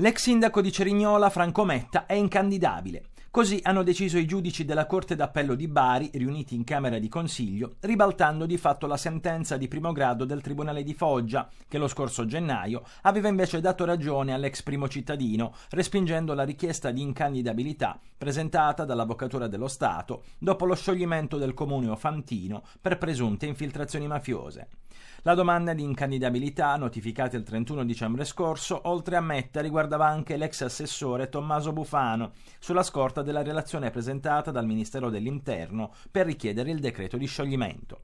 L'ex sindaco di Cerignola, Franco Metta, è incandidabile. Così hanno deciso i giudici della Corte d'Appello di Bari, riuniti in Camera di Consiglio, ribaltando di fatto la sentenza di primo grado del Tribunale di Foggia, che lo scorso gennaio aveva invece dato ragione all'ex primo cittadino, respingendo la richiesta di incandidabilità presentata dall'Avvocatura dello Stato dopo lo scioglimento del comune ofantino per presunte infiltrazioni mafiose. La domanda di incandidabilità, notificata il 31 dicembre scorso, oltre a Metta riguardava anche l'ex assessore Tommaso Bufano, sulla scorta della relazione presentata dal Ministero dell'Interno per richiedere il decreto di scioglimento.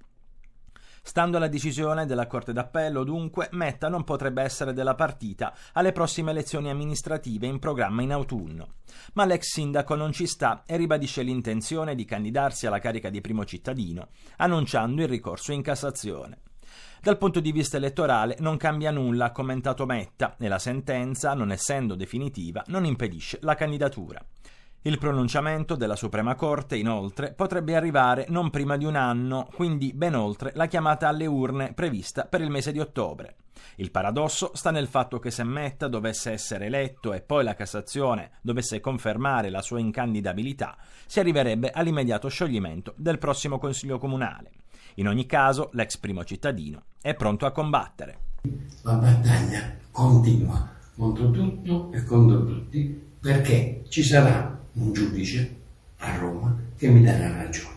Stando alla decisione della Corte d'Appello, dunque, Metta non potrebbe essere della partita alle prossime elezioni amministrative in programma in autunno. Ma l'ex sindaco non ci sta e ribadisce l'intenzione di candidarsi alla carica di primo cittadino, annunciando il ricorso in Cassazione. Dal punto di vista elettorale non cambia nulla, ha commentato Metta, e la sentenza, non essendo definitiva, non impedisce la candidatura. Il pronunciamento della Suprema Corte, inoltre, potrebbe arrivare non prima di un anno, quindi ben oltre la chiamata alle urne prevista per il mese di ottobre. Il paradosso sta nel fatto che se Metta dovesse essere eletto e poi la Cassazione dovesse confermare la sua incandidabilità, si arriverebbe all'immediato scioglimento del prossimo Consiglio Comunale. In ogni caso, l'ex primo cittadino è pronto a combattere. La battaglia continua contro tutto e contro tutti perché ci sarà un giudice a Roma che mi darà ragione.